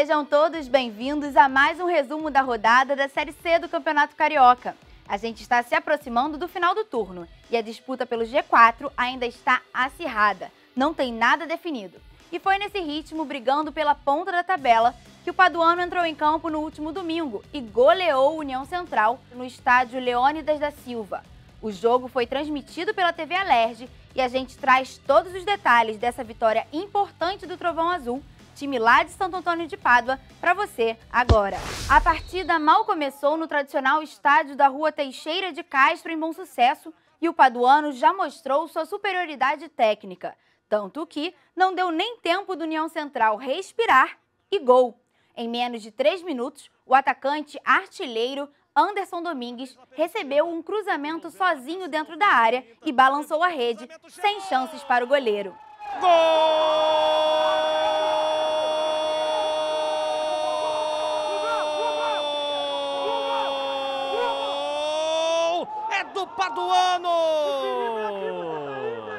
Sejam todos bem-vindos a mais um resumo da rodada da Série C do Campeonato Carioca. A gente está se aproximando do final do turno e a disputa pelo G4 ainda está acirrada, não tem nada definido. E foi nesse ritmo, brigando pela ponta da tabela, que o Paduano entrou em campo no último domingo e goleou União Central no estádio Leônidas da Silva. O jogo foi transmitido pela TV Alerj e a gente traz todos os detalhes dessa vitória importante do Trovão Azul time lá de Santo Antônio de Pádua, para você agora. A partida mal começou no tradicional estádio da Rua Teixeira de Castro, em Bom Sucesso, e o paduano já mostrou sua superioridade técnica, tanto que não deu nem tempo do União Central respirar e gol. Em menos de três minutos, o atacante artilheiro Anderson Domingues recebeu um cruzamento sozinho dentro da área e balançou a rede, sem chances para o goleiro. Gol! do ano!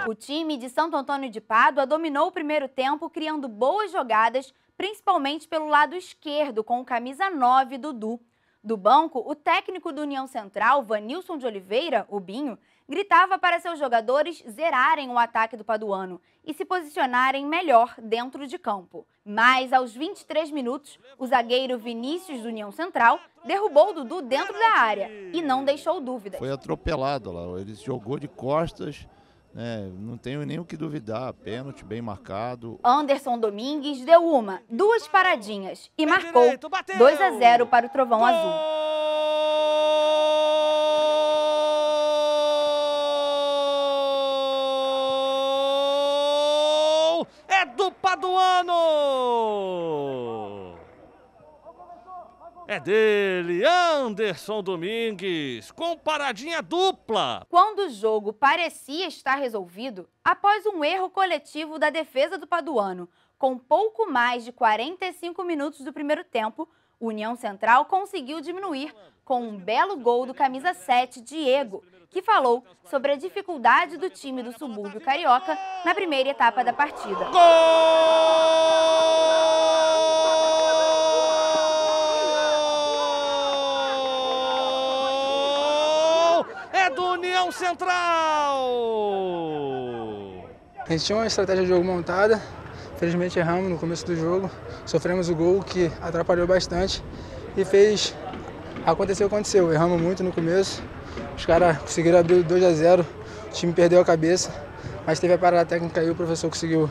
O time de Santo Antônio de Pádua dominou o primeiro tempo, criando boas jogadas, principalmente pelo lado esquerdo, com o camisa 9, Dudu. Do banco, o técnico do União Central, Vanilson de Oliveira, o Binho, gritava para seus jogadores zerarem o ataque do Paduano e se posicionarem melhor dentro de campo. Mas aos 23 minutos, o zagueiro Vinícius do União Central derrubou o Dudu dentro da área e não deixou dúvidas. Foi atropelado lá, ele jogou de costas. É, não tenho nem o que duvidar, pênalti bem marcado. Anderson Domingues deu uma, duas paradinhas e marcou 2 a 0 para o Trovão Azul. do ano! É dele, Anderson Domingues, com paradinha dupla. Quando o jogo parecia estar resolvido, após um erro coletivo da defesa do Paduano, com pouco mais de 45 minutos do primeiro tempo, o União Central conseguiu diminuir com um belo gol do camisa 7, Diego, que falou sobre a dificuldade do time do subúrbio carioca na primeira etapa da partida. Gol! É do União Central! A gente tinha é uma estratégia de jogo montada, infelizmente erramos no começo do jogo, sofremos o gol que atrapalhou bastante e fez aconteceu aconteceu. Erramos muito no começo. Os caras conseguiram abrir 2 a 0. O time perdeu a cabeça, mas teve a parada técnica e o professor conseguiu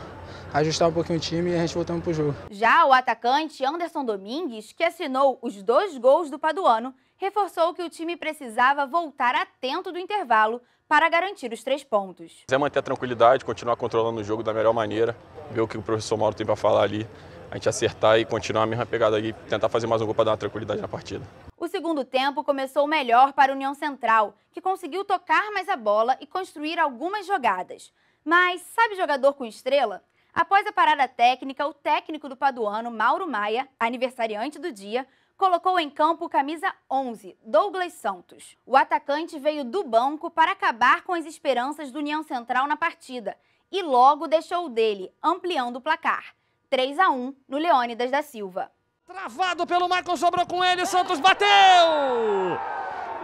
ajustar um pouquinho o time e a gente voltamos pro jogo. Já o atacante Anderson Domingues, que assinou os dois gols do Paduano, reforçou que o time precisava voltar atento do intervalo para garantir os três pontos. É manter a tranquilidade, continuar controlando o jogo da melhor maneira, ver o que o professor Mauro tem para falar ali, a gente acertar e continuar a mesma pegada ali, tentar fazer mais um gol para dar uma tranquilidade na partida. O segundo tempo começou melhor para a União Central, que conseguiu tocar mais a bola e construir algumas jogadas. Mas sabe jogador com estrela? Após a parada técnica, o técnico do Paduano, Mauro Maia, aniversariante do dia, colocou em campo camisa 11, Douglas Santos. O atacante veio do banco para acabar com as esperanças do União Central na partida e logo deixou o dele, ampliando o placar. 3 a 1 no Leônidas da Silva. Travado pelo Michael, sobrou com ele, Santos bateu!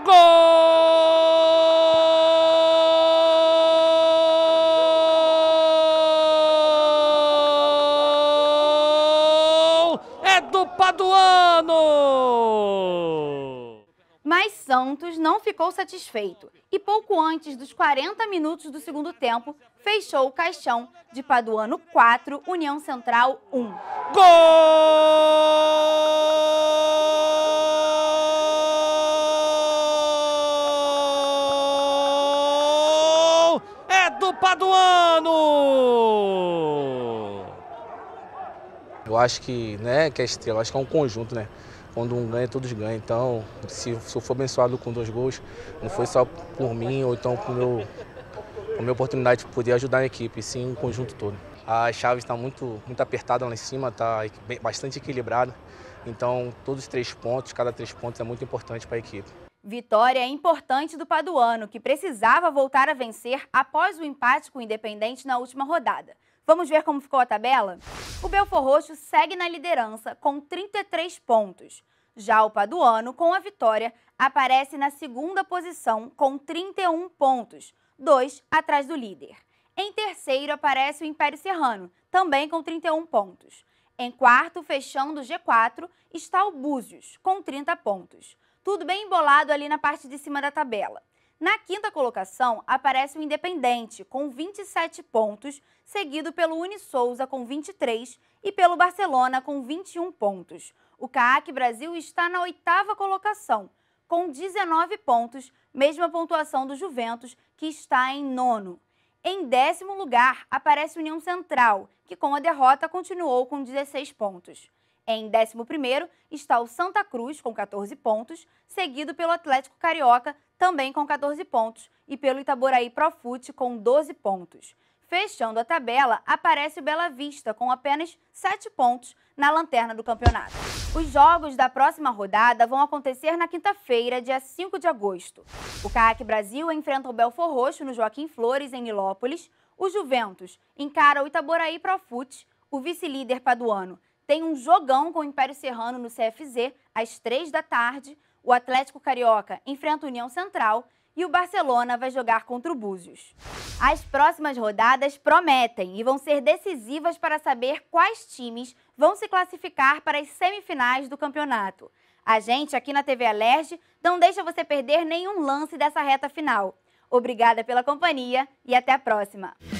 Gol! do ano! Mas Santos não ficou satisfeito e pouco antes dos 40 minutos do segundo tempo, fechou o caixão de Paduano 4, União Central 1. Gol! É do Paduano! eu acho que né, é que é estrela, acho que é um conjunto, né? Quando um ganha, todos ganham. Então, se, se eu for abençoado com dois gols, não foi só por mim ou então por meu, a minha oportunidade de poder ajudar a equipe, sim o um conjunto todo. A chave está muito, muito apertada lá em cima, está bastante equilibrada. Então, todos os três pontos, cada três pontos é muito importante para a equipe. Vitória é importante do Paduano, que precisava voltar a vencer após o empate com o Independente na última rodada. Vamos ver como ficou a tabela? O Belfor Roxo segue na liderança com 33 pontos. Já o Paduano, com a vitória, aparece na segunda posição com 31 pontos, dois atrás do líder. Em terceiro aparece o Império Serrano, também com 31 pontos. Em quarto, fechando o G4, está o Búzios, com 30 pontos. Tudo bem embolado ali na parte de cima da tabela. Na quinta colocação aparece o Independente, com 27 pontos, seguido pelo Unisouza, com 23, e pelo Barcelona, com 21 pontos. O CAAC Brasil está na oitava colocação, com 19 pontos, mesma pontuação do Juventus, que está em nono. Em décimo lugar aparece União Central, que com a derrota continuou com 16 pontos. Em 11 está o Santa Cruz, com 14 pontos, seguido pelo Atlético Carioca, também com 14 pontos, e pelo Itaboraí Profute com 12 pontos. Fechando a tabela, aparece o Bela Vista com apenas 7 pontos na lanterna do campeonato. Os jogos da próxima rodada vão acontecer na quinta-feira, dia 5 de agosto. O CAC Brasil enfrenta o Belfor Roxo no Joaquim Flores, em Nilópolis. O Juventus encara o Itaboraí Profute. O vice-líder paduano tem um jogão com o Império Serrano no CFZ às 3 da tarde. O Atlético Carioca enfrenta o União Central e o Barcelona vai jogar contra o Búzios. As próximas rodadas prometem e vão ser decisivas para saber quais times vão se classificar para as semifinais do campeonato. A gente, aqui na TV Alerj, não deixa você perder nenhum lance dessa reta final. Obrigada pela companhia e até a próxima!